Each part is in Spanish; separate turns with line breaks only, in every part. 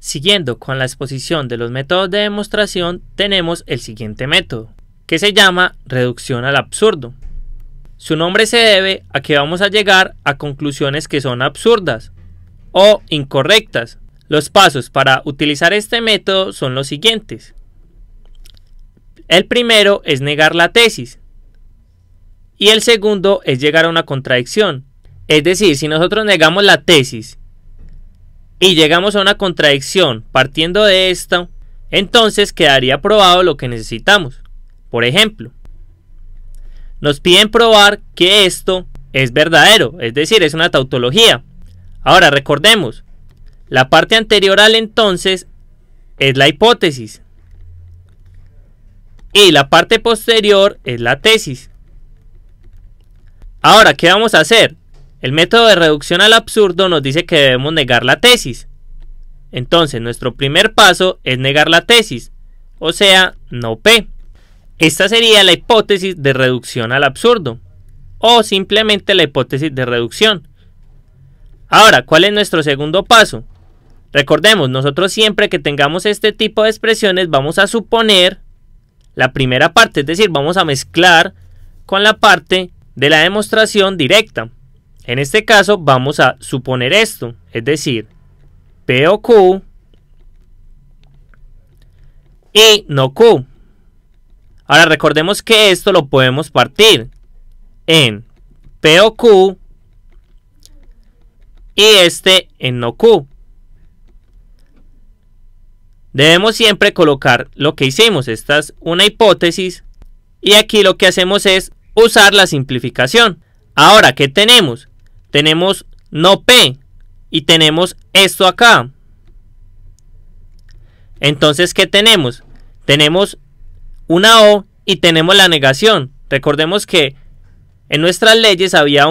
Siguiendo con la exposición de los métodos de demostración, tenemos el siguiente método, que se llama reducción al absurdo. Su nombre se debe a que vamos a llegar a conclusiones que son absurdas o incorrectas. Los pasos para utilizar este método son los siguientes. El primero es negar la tesis y el segundo es llegar a una contradicción. Es decir, si nosotros negamos la tesis y llegamos a una contradicción partiendo de esta, entonces quedaría probado lo que necesitamos. Por ejemplo, nos piden probar que esto es verdadero, es decir, es una tautología. Ahora recordemos, la parte anterior al entonces es la hipótesis y la parte posterior es la tesis. Ahora, ¿qué vamos a hacer? El método de reducción al absurdo nos dice que debemos negar la tesis. Entonces, nuestro primer paso es negar la tesis, o sea, no P. Esta sería la hipótesis de reducción al absurdo, o simplemente la hipótesis de reducción. Ahora, ¿cuál es nuestro segundo paso? Recordemos, nosotros siempre que tengamos este tipo de expresiones vamos a suponer la primera parte, es decir, vamos a mezclar con la parte de la demostración directa. En este caso vamos a suponer esto, es decir, P o Q y no Q. Ahora recordemos que esto lo podemos partir en P o Q y este en no Q. Debemos siempre colocar lo que hicimos. Esta es una hipótesis y aquí lo que hacemos es usar la simplificación. Ahora, ¿qué tenemos? tenemos no P y tenemos esto acá. Entonces, ¿qué tenemos? Tenemos una O y tenemos la negación. Recordemos que en nuestras leyes había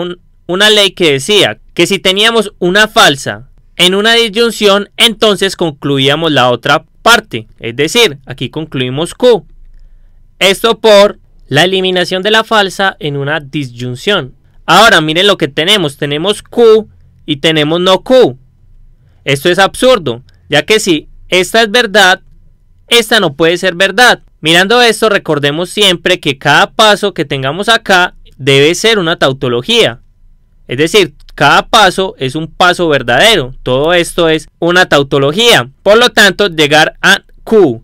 una ley que decía que si teníamos una falsa en una disyunción, entonces concluíamos la otra parte. Es decir, aquí concluimos Q. Esto por la eliminación de la falsa en una disyunción. Ahora miren lo que tenemos. Tenemos Q y tenemos no Q. Esto es absurdo, ya que si esta es verdad, esta no puede ser verdad. Mirando esto, recordemos siempre que cada paso que tengamos acá debe ser una tautología. Es decir, cada paso es un paso verdadero. Todo esto es una tautología. Por lo tanto, llegar a Q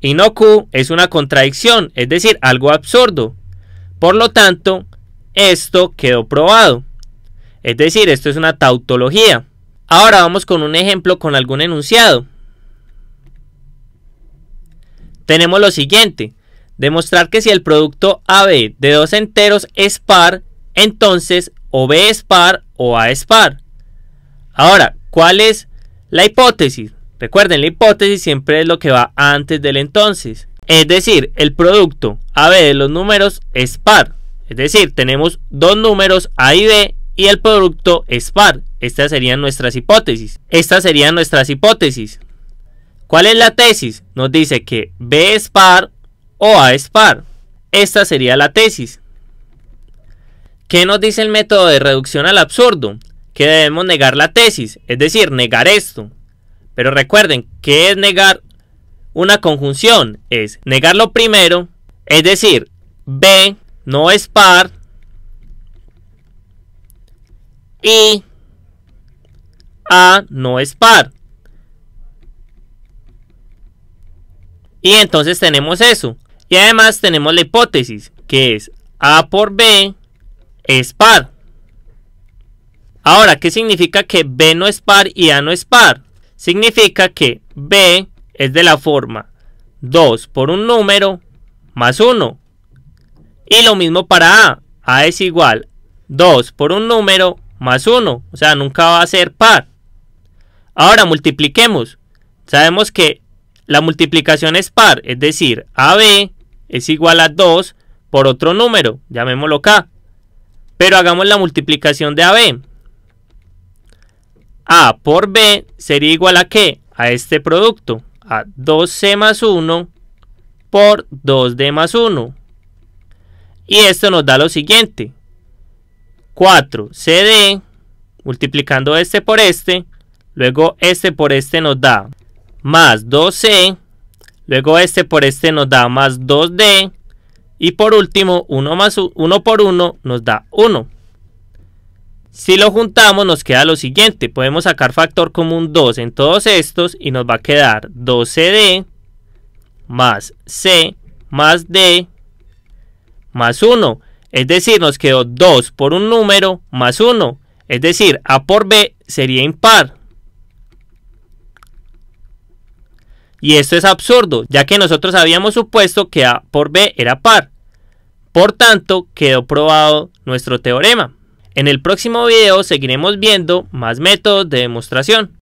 y no Q es una contradicción, es decir, algo absurdo. Por lo tanto, esto quedó probado. Es decir, esto es una tautología. Ahora vamos con un ejemplo con algún enunciado. Tenemos lo siguiente. Demostrar que si el producto AB de dos enteros es par, entonces o B es par o A es par. Ahora, ¿cuál es la hipótesis? Recuerden, la hipótesis siempre es lo que va antes del entonces. Es decir, el producto AB de los números es par. Es decir, tenemos dos números A y B y el producto es par. Estas serían nuestras hipótesis. Estas serían nuestras hipótesis. ¿Cuál es la tesis? Nos dice que B es par o A es par. Esta sería la tesis. ¿Qué nos dice el método de reducción al absurdo? Que debemos negar la tesis, es decir, negar esto. Pero recuerden, ¿qué es negar una conjunción? Es negar lo primero, es decir, B no es par y A no es par. Y entonces tenemos eso. Y además tenemos la hipótesis, que es A por B es par. Ahora, ¿qué significa que B no es par y A no es par? Significa que B es de la forma 2 por un número más 1. Y lo mismo para A. A es igual 2 por un número más 1. O sea, nunca va a ser par. Ahora multipliquemos. Sabemos que la multiplicación es par, es decir, AB es igual a 2 por otro número, llamémoslo K. Pero hagamos la multiplicación de AB. A por B sería igual a qué? A este producto, a 2C más 1 por 2D más 1. Y esto nos da lo siguiente. 4 CD, multiplicando este por este, luego este por este nos da más 2C, luego este por este nos da más 2D, y por último 1 más 1 por 1 nos da 1. Si lo juntamos nos queda lo siguiente, podemos sacar factor común 2 en todos estos y nos va a quedar 2CD más C más D más 1. Es decir, nos quedó 2 por un número más 1. Es decir, A por B sería impar. Y esto es absurdo, ya que nosotros habíamos supuesto que A por B era par. Por tanto, quedó probado nuestro teorema. En el próximo video seguiremos viendo más métodos de demostración.